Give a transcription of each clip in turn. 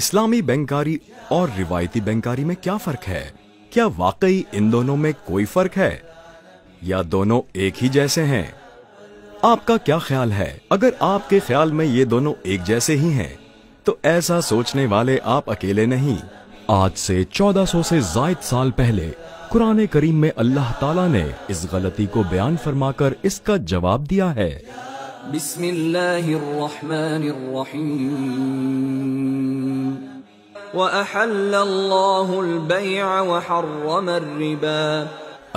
इस्लामी बैंकारी और रिवायती बैंकारी में क्या फर्क है क्या वाकई इन दोनों में कोई फर्क है या दोनों एक ही जैसे हैं आपका क्या ख्याल है अगर आपके ख्याल में ये दोनों एक जैसे ही हैं तो ऐसा सोचने वाले आप अकेले नहीं आज से 1400 से जायद साल पहले कुरान करीम में अल्लाह ताला ने इस गलती को बयान फरमाकर इसका जवाब दिया है बिस्मिल्लाहिर्रहमानिर्रहीम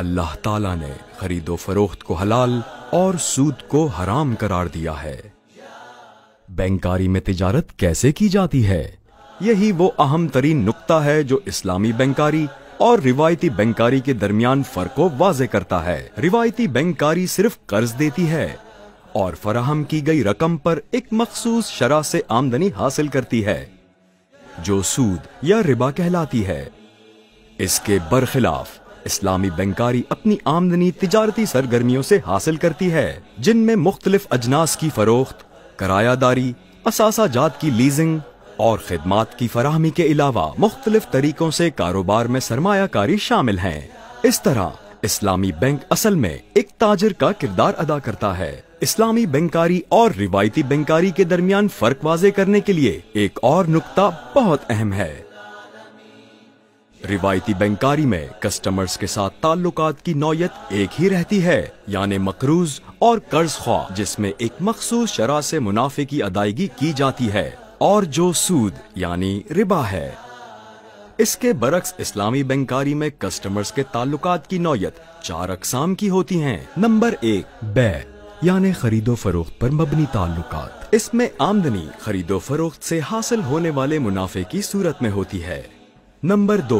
अल्लाह ताला ने खरीदो फरोख्त को हलाल और सूद को हराम करार दिया है बैंकारी में तिजारत कैसे की जाती है यही वो अहम तरीन नुकता है जो इस्लामी बैंकारी और रिवायती बैंकारी के दरमियान फर्क को वाजे करता है रिवायती बैंकारी सिर्फ कर्ज देती है और फराहम की गई रकम पर एक मखसूस शराह से आमदनी हासिल करती है जो सूद या रिबा कहलाती है इसके बरखिलाफ इस्लामी बैंकारी अपनी आमदनी तजारती सरगर्मियों से हासिल करती है जिनमें मुख्तलिफ अजनास की फरोख्त करायादारी असासा जात की लीजिंग और खदमात की फराहमी के अलावा मुख्तलिफ तरीकों से कारोबार में सरमाकारी शामिल है इस तरह इस्लामी बैंक असल में एक ताजर का किरदार अदा करता है इस्लामी बैंकारी और रिवायती बैंकारी के दरमियान फर्क वाजे करने के लिए एक और नुकता बहुत अहम है रिवायती बैंकारी में कस्टमर्स के साथ ताल्लुकात की नौयत एक ही रहती है यानी मकरूज और कर्ज ख्वा जिसमें एक मखसूस शरा से मुनाफे की अदायगी की जाती है और जो सूद यानी रिबा है इसके बरक्स इस्लामी बैंकारी में कस्टमर्स के ताल्लुकात की नौयत चार अकसाम की होती हैं। नंबर एक बै यानी खरीदो फरोख्त पर मबनी ताल्लुक इसमें आमदनी खरीदो फरोख्त से हासिल होने वाले मुनाफे की सूरत में होती है नंबर दो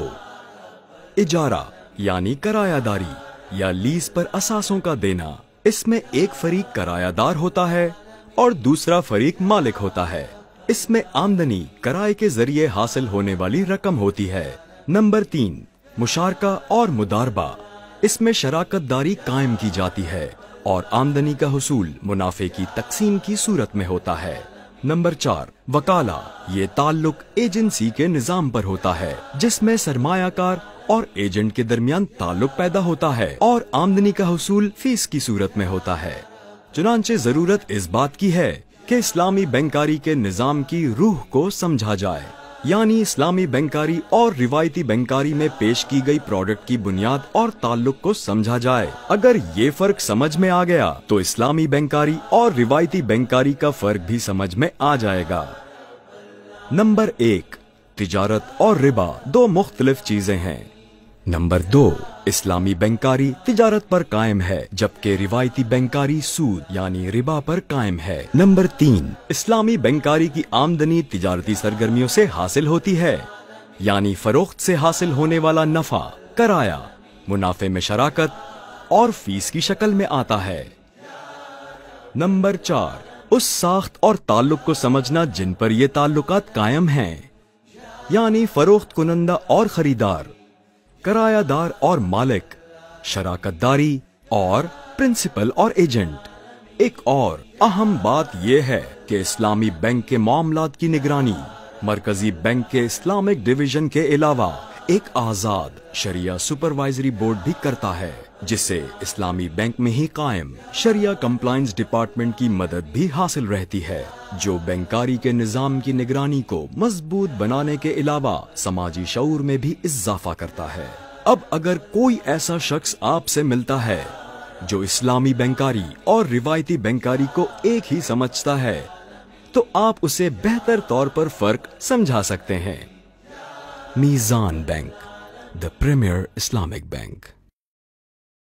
इजारा यानी करायादारी या लीज पर असासों का देना इसमें एक फरीक करायादार होता है और दूसरा फरीक मालिक होता है इसमें आमदनी कराए के जरिए हासिल होने वाली रकम होती है नंबर तीन मुशारका और मुदारबा इसमें शराकत दारी कायम की जाती है और आमदनी का हसूल मुनाफे की तकसीम की सूरत में होता है नंबर चार वकाला ये ताल्लुक एजेंसी के निज़ाम पर होता है जिसमें सरमायाकार और एजेंट के दरमियान ताल्लुक पैदा होता है और आमदनी का हसूल फीस की सूरत में होता है चुनाचे जरूरत इस बात की है कि इस्लामी बैंकारी के निज़ाम की रूह को समझा जाए यानी इस्लामी बैंकारी और रिवायती बैंकारी में पेश की गई प्रोडक्ट की बुनियाद और ताल्लुक को समझा जाए अगर ये फर्क समझ में आ गया तो इस्लामी बैंकारी और रिवायती बैंकारी का फर्क भी समझ में आ जाएगा नंबर एक तिजारत और रिबा दो मुख्तलिफ चीजें हैं नंबर दो इस्लामी बैंकारी तिजारत पर कायम है जबकि रिवायती बैंकारी सूद यानी रिबा पर कायम है नंबर तीन इस्लामी बैंकारी की आमदनी तिजारती सरगर्मियों से हासिल होती है यानी फरोख्त से हासिल होने वाला नफा कराया मुनाफे में शराकत और फीस की शक्ल में आता है नंबर चार उस साख्त और ताल्लुक को समझना जिन पर ये ताल्लुकात कायम हैं यानी फरोख्त कुनंदा और खरीदार करायादार और मालिक शराकतदारी और प्रिंसिपल और एजेंट एक और अहम बात यह है कि इस्लामी बैंक के मामला की निगरानी मरकजी बैंक के इस्लामिक डिवीजन के अलावा एक आजाद शरिया सुपरवाइजरी बोर्ड भी करता है जिससे इस्लामी बैंक में ही कायम शरिया कम्प्लाइंस डिपार्टमेंट की मदद भी हासिल रहती है जो बैंकारी के निज़ाम की निगरानी को मजबूत बनाने के अलावा समाजी शूर में भी इजाफा करता है अब अगर कोई ऐसा शख्स आपसे मिलता है जो इस्लामी बैंकारी और रिवायती बैंकारी को एक ही समझता है तो आप उसे बेहतर तौर पर फर्क समझा सकते हैं Meezan bank the premier Islamic bank